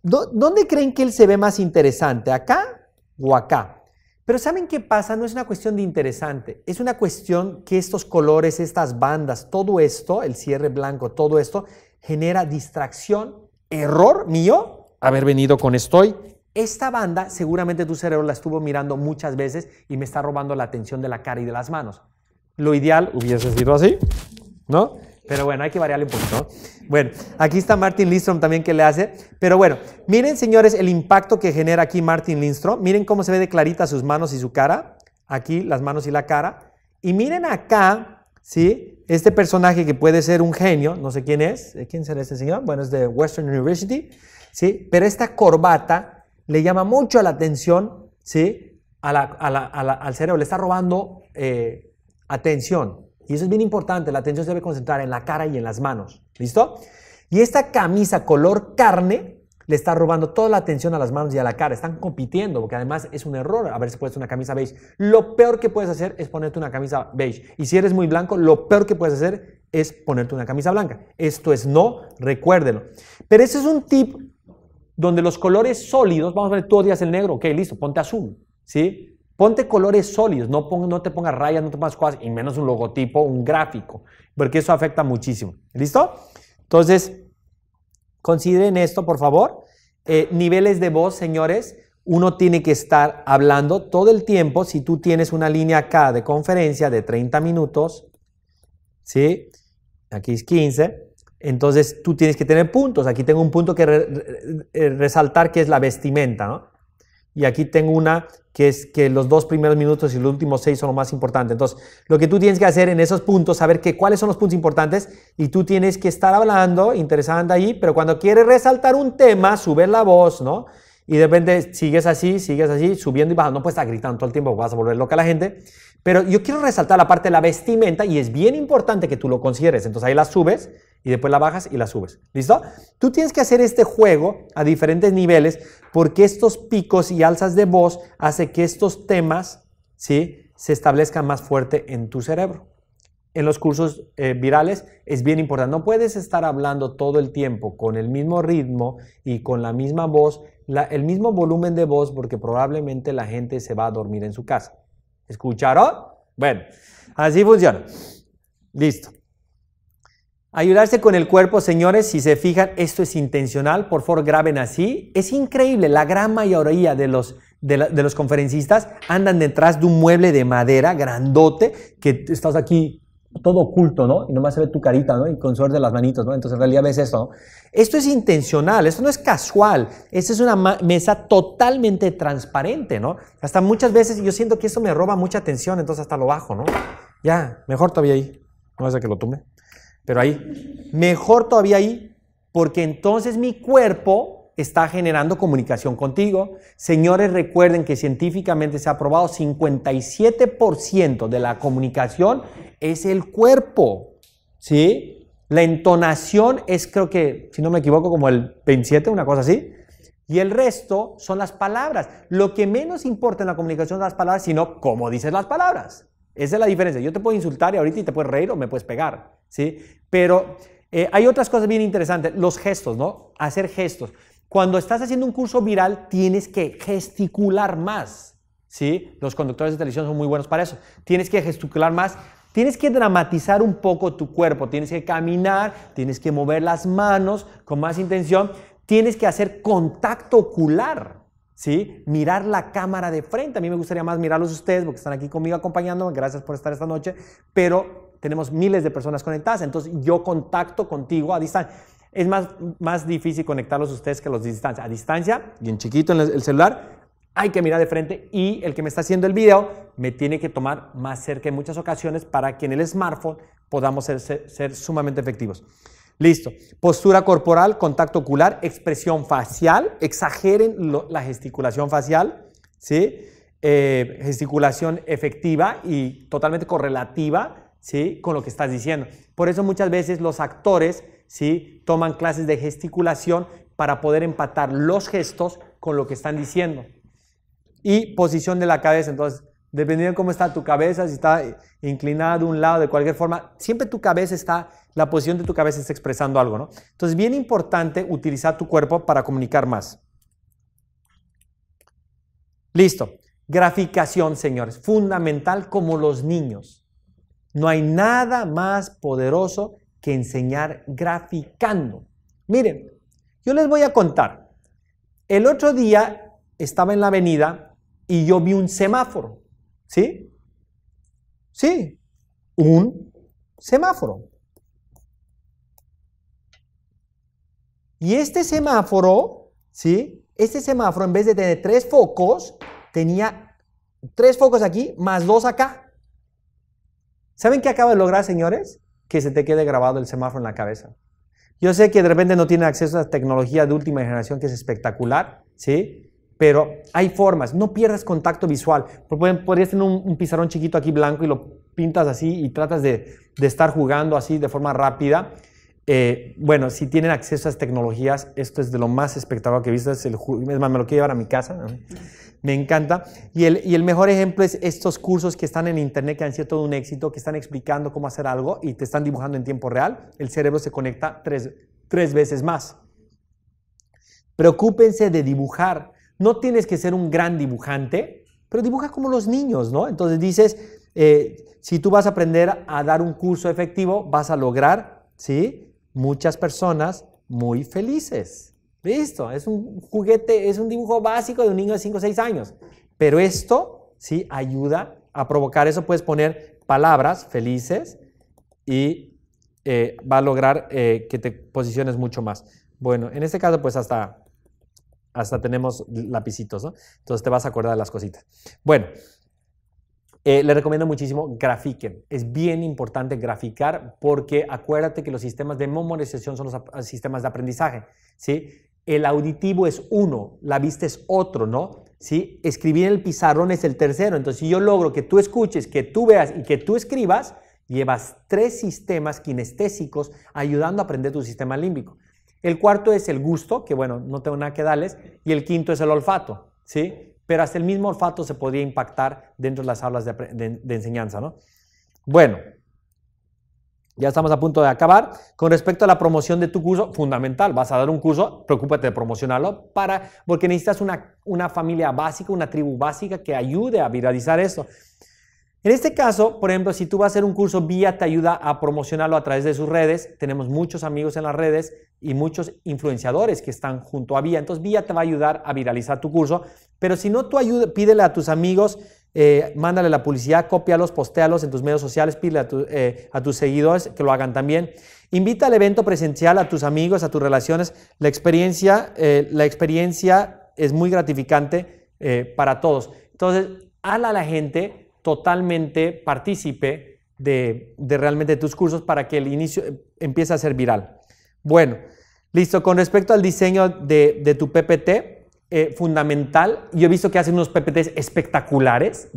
¿dónde creen que él se ve más interesante? ¿Acá o acá? Pero ¿saben qué pasa? No es una cuestión de interesante, es una cuestión que estos colores, estas bandas, todo esto, el cierre blanco, todo esto, genera distracción, error mío, haber venido con estoy. Esta banda seguramente tu cerebro la estuvo mirando muchas veces y me está robando la atención de la cara y de las manos. Lo ideal hubiese sido así, ¿no? Pero bueno, hay que variarle un poquito. Bueno, aquí está Martin Lindstrom también que le hace. Pero bueno, miren señores el impacto que genera aquí Martin Lindstrom. Miren cómo se ve de clarita sus manos y su cara. Aquí las manos y la cara. Y miren acá ¿sí? Este personaje que puede ser un genio, no sé quién es, ¿quién será este señor? Bueno, es de Western University, ¿sí? Pero esta corbata le llama mucho la atención, ¿sí? al cerebro, le está robando eh, atención. Y eso es bien importante, la atención se debe concentrar en la cara y en las manos, ¿listo? Y esta camisa color carne, le está robando toda la atención a las manos y a la cara. Están compitiendo, porque además es un error haberse puesto una camisa beige. Lo peor que puedes hacer es ponerte una camisa beige. Y si eres muy blanco, lo peor que puedes hacer es ponerte una camisa blanca. Esto es no, recuérdelo. Pero ese es un tip donde los colores sólidos, vamos a ver, tú odias el negro, ok, listo, ponte azul, ¿sí? Ponte colores sólidos, no, no te pongas rayas, no te pongas cosas, y menos un logotipo, un gráfico, porque eso afecta muchísimo. ¿Listo? Entonces, Consideren esto, por favor. Eh, niveles de voz, señores. Uno tiene que estar hablando todo el tiempo. Si tú tienes una línea acá de conferencia de 30 minutos, ¿sí? Aquí es 15. Entonces tú tienes que tener puntos. Aquí tengo un punto que resaltar que es la vestimenta, ¿no? Y aquí tengo una que es que los dos primeros minutos y los últimos seis son lo más importante. Entonces, lo que tú tienes que hacer en esos puntos, saber que, cuáles son los puntos importantes y tú tienes que estar hablando, interesante ahí, pero cuando quieres resaltar un tema, sube la voz, ¿no? Y depende sigues así, sigues así, subiendo y bajando. pues puedes estar gritando todo el tiempo, vas a volver loca a la gente. Pero yo quiero resaltar la parte de la vestimenta y es bien importante que tú lo consideres. Entonces ahí la subes y después la bajas y la subes. ¿Listo? Tú tienes que hacer este juego a diferentes niveles porque estos picos y alzas de voz hace que estos temas ¿sí? se establezcan más fuerte en tu cerebro. En los cursos eh, virales es bien importante. No puedes estar hablando todo el tiempo con el mismo ritmo y con la misma voz, el mismo volumen de voz, porque probablemente la gente se va a dormir en su casa. ¿Escucharon? Bueno, así funciona. Listo. Ayudarse con el cuerpo, señores, si se fijan, esto es intencional, por favor graben así. Es increíble, la gran mayoría de los, de, los conferencistas andan detrás de un mueble de madera grandote que estás aquí todo oculto, ¿no? Y nomás se ve tu carita, ¿no? Y con suerte las manitos, ¿no? Entonces en realidad ves esto, ¿no? Esto es intencional, esto no es casual, esta es una mesa totalmente transparente, ¿no? Hasta muchas veces yo siento que esto me roba mucha atención, entonces hasta lo bajo, ¿no? Ya, mejor todavía ahí, no hace que lo tumbe. Pero ahí, mejor todavía ahí, porque entonces mi cuerpo está generando comunicación contigo. Señores, recuerden que científicamente se ha probado 57% de la comunicación es el cuerpo, ¿sí? La entonación es creo que, si no me equivoco, como el 27, una cosa así. Y el resto son las palabras. Lo que menos importa en la comunicación son las palabras, sino cómo dices las palabras. Esa es la diferencia. Yo te puedo insultar y ahorita te puedes reír o me puedes pegar, ¿sí? Pero eh, hay otras cosas bien interesantes. Los gestos, ¿no? Hacer gestos. Cuando estás haciendo un curso viral, tienes que gesticular más, ¿sí? Los conductores de televisión son muy buenos para eso. Tienes que gesticular más. Tienes que dramatizar un poco tu cuerpo, tienes que caminar, tienes que mover las manos con más intención, tienes que hacer contacto ocular. ¿sí? Mirar la cámara de frente. A mí me gustaría más mirarlos ustedes porque están aquí conmigo acompañándome. Gracias por estar esta noche. Pero tenemos miles de personas conectadas. Entonces yo contacto contigo a distancia. Es más, difícil conectarlos ustedes que los de distancia. A distancia y en chiquito en el celular. Hay que mirar de frente y el que me está haciendo el video me tiene que tomar más cerca en muchas ocasiones para que en el smartphone podamos ser sumamente efectivos. Listo. Postura corporal, contacto ocular, expresión facial. Exageren la gesticulación facial, ¿sí? Eh, gesticulación efectiva y totalmente correlativa, ¿sí? Con lo que estás diciendo. Por eso muchas veces los actores, ¿sí? Toman clases de gesticulación para poder empatar los gestos con lo que están diciendo. Y posición de la cabeza. Entonces, Dependiendo de cómo está tu cabeza, si está inclinada de un lado, de cualquier forma, siempre tu cabeza está, la posición de tu cabeza está expresando algo, ¿no? Entonces, bien importante utilizar tu cuerpo para comunicar más. Listo. Graficación, señores, fundamental como los niños. No hay nada más poderoso que enseñar graficando. Miren, yo les voy a contar. El otro día estaba en la avenida y yo vi un semáforo. ¿Sí? Sí, un semáforo. Y este semáforo, ¿sí? Este semáforo, en vez de tener tres focos, tenía tres focos aquí más dos acá. ¿Saben qué acaba de lograr, señores? Que se te quede grabado el semáforo en la cabeza. Yo sé que de repente no tienen acceso a tecnología de última generación, que es espectacular, ¿sí? pero hay formas, no pierdas contacto visual. Podrías tener un, pizarrón chiquito aquí blanco y lo pintas así y tratas de, estar jugando así de forma rápida. Eh, bueno, si tienen acceso a las tecnologías, esto es de lo más espectacular que he visto. Es, más, me lo quiero llevar a mi casa. Me encanta. Y el, mejor ejemplo es estos cursos que están en internet, que han sido todo un éxito, que están explicando cómo hacer algo y te están dibujando en tiempo real. El cerebro se conecta tres, tres veces más. Preocúpense de dibujar no tienes que ser un gran dibujante, pero dibuja como los niños, ¿no? Entonces dices, eh, si tú vas a aprender a dar un curso efectivo, vas a lograr, ¿sí? Muchas personas muy felices. Listo, es un juguete, es un dibujo básico de un niño de 5 o 6 años. Pero esto, ¿sí? Ayuda a provocar eso. Puedes poner palabras felices y eh, va a lograr eh, que te posiciones mucho más. Bueno, en este caso, pues hasta hasta tenemos lapicitos, ¿no? Entonces te vas a acordar de las cositas. Bueno, eh, le recomiendo muchísimo grafiquen. Es bien importante graficar porque acuérdate que los sistemas de memorización son los sistemas de aprendizaje, ¿sí? El auditivo es uno, la vista es otro, ¿no? ¿Sí? Escribir en el pizarrón es el tercero. Entonces, si yo logro que tú escuches, que tú veas y que tú escribas, llevas tres sistemas kinestésicos ayudando a aprender tu sistema límbico. El cuarto es el gusto, que bueno, no tengo nada que darles. Y el quinto es el olfato, ¿sí? Pero hasta el mismo olfato se podría impactar dentro de las aulas de, enseñanza, ¿no? Bueno, ya estamos a punto de acabar. Con respecto a la promoción de tu curso, fundamental, vas a dar un curso, preocúpate de promocionarlo, para, porque necesitas una, una familia básica, una tribu básica que ayude a viralizar esto. En este caso, por ejemplo, si tú vas a hacer un curso, Vía te ayuda a promocionarlo a través de sus redes. Tenemos muchos amigos en las redes y muchos influenciadores que están junto a Vía. Entonces, Vía te va a ayudar a viralizar tu curso. Pero si no, tú ayuda, pídele a tus amigos, eh, mándale la publicidad, cópialos, postéalos en tus medios sociales, pídele eh, a, tus seguidores que lo hagan también. Invita al evento presencial a tus amigos, a tus relaciones. La experiencia, eh, la experiencia es muy gratificante para todos. Entonces, hala a la gente totalmente partícipe de, realmente tus cursos para que el inicio eh, empiece a ser viral. Bueno, listo, con respecto al diseño de, tu PPT, eh, fundamental. Yo he visto que hacen unos PPTs espectaculares,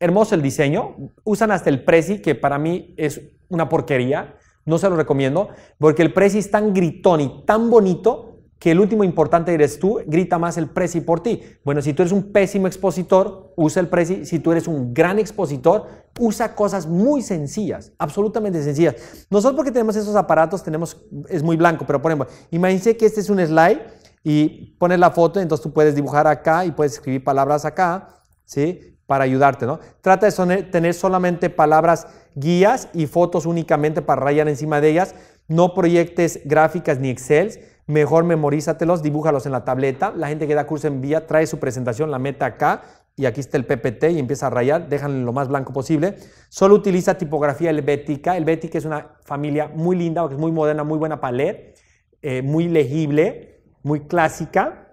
hermoso el diseño. Usan hasta el Prezi, que para mí es una porquería. No se lo recomiendo, porque el Prezi es tan gritón y tan bonito que el último importante eres tú, grita más el Prezi por ti. Bueno, si tú eres un pésimo expositor, usa el Prezi. Si tú eres un gran expositor, usa cosas muy sencillas, absolutamente sencillas. Nosotros porque tenemos esos aparatos, tenemos, es muy blanco, pero por ejemplo, imagínense que este es un slide y pones la foto, entonces tú puedes dibujar acá y puedes escribir palabras acá, ¿sí? Para ayudarte, ¿no? Trata de tener solamente palabras guías y fotos únicamente para rayar encima de ellas. No proyectes gráficas ni excel mejor memorízatelos, dibújalos en la tableta. La gente que da curso en vía trae su presentación, la meta acá y aquí está el PPT y empieza a rayar, déjanlo lo más blanco posible. Solo utiliza tipografía helvética. Helvética es una familia muy linda, es muy moderna, muy buena palet, eh, muy legible, muy clásica,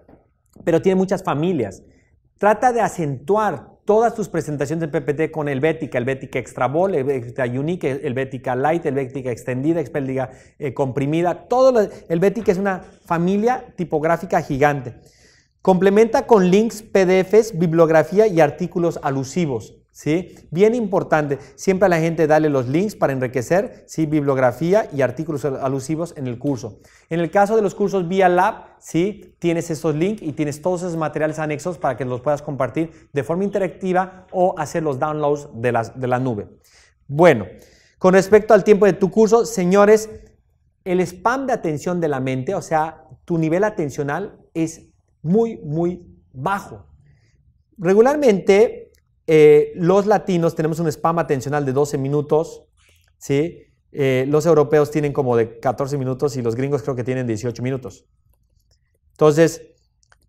pero tiene muchas familias. Trata de acentuar todas tus presentaciones en PPT con el Helvética Extra Ball, Helvética Unique, Helvética Light, Helvética Extendida, Helvética eh, Comprimida, todo el Helvética es una familia tipográfica gigante. Complementa con links, PDFs, bibliografía y artículos alusivos. ¿Sí? Bien importante, siempre a la gente dale los links para enriquecer, ¿sí? bibliografía y artículos alusivos en el curso. En el caso de los cursos vía Lab, ¿sí? tienes esos links y tienes todos esos materiales anexos para que los puedas compartir de forma interactiva o hacer los downloads de, de la nube. Bueno, con respecto al tiempo de tu curso, señores, el spam de atención de la mente, o sea, tu nivel atencional es muy, muy bajo. Regularmente eh, los latinos tenemos un spam atencional de 12 minutos, ¿sí? Eh, los europeos tienen como de 14 minutos y los gringos creo que tienen 18 minutos. Entonces,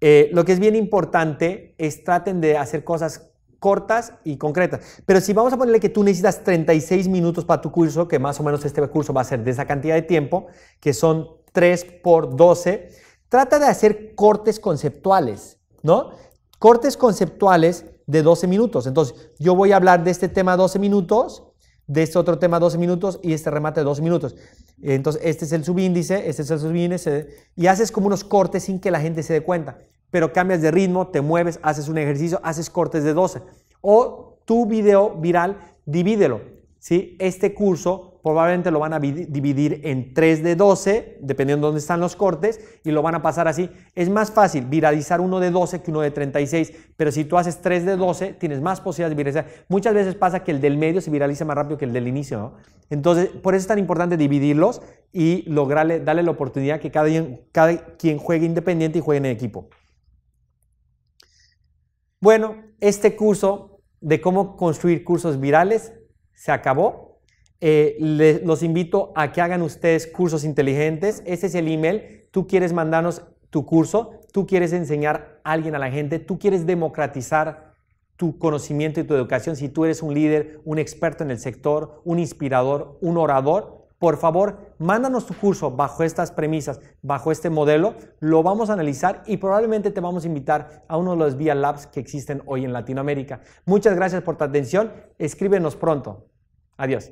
eh, lo que es bien importante es traten de hacer cosas cortas y concretas. Pero si vamos a ponerle que tú necesitas 36 minutos para tu curso, que más o menos este curso va a ser de esa cantidad de tiempo, que son 3 por 12, trata de hacer cortes conceptuales, ¿no? Cortes conceptuales de 12 minutos. Entonces, yo voy a hablar de este tema 12 minutos, de este otro tema 12 minutos y este remate de 12 minutos. Entonces, este es el subíndice, este es el subíndice, y haces como unos cortes sin que la gente se dé cuenta, pero cambias de ritmo, te mueves, haces un ejercicio, haces cortes de 12. O tu video viral, divídelo. ¿sí? Este curso probablemente lo van a dividir en 3 de 12, dependiendo de dónde están los cortes, y lo van a pasar así. Es más fácil viralizar uno de 12 que uno de 36, pero si tú haces 3 de 12, tienes más posibilidades de viralizar. Muchas veces pasa que el del medio se viraliza más rápido que el del inicio, Entonces, por eso es tan importante dividirlos y lograrle, darle la oportunidad que cada, cada quien juegue independiente y juegue en equipo. Bueno, este curso de cómo construir cursos virales se acabó. Eh, les, los invito a que hagan ustedes cursos inteligentes. Ese es el email. Tú quieres mandarnos tu curso, tú quieres enseñar a alguien a la gente, tú quieres democratizar tu conocimiento y tu educación. Si tú eres un líder, un experto en el sector, un inspirador, un orador, por favor, mándanos tu curso bajo estas premisas, bajo este modelo. Lo vamos a analizar y probablemente te vamos a invitar a uno de los Via Labs que existen hoy en Latinoamérica. Muchas gracias por tu atención. Escríbenos pronto. Adiós.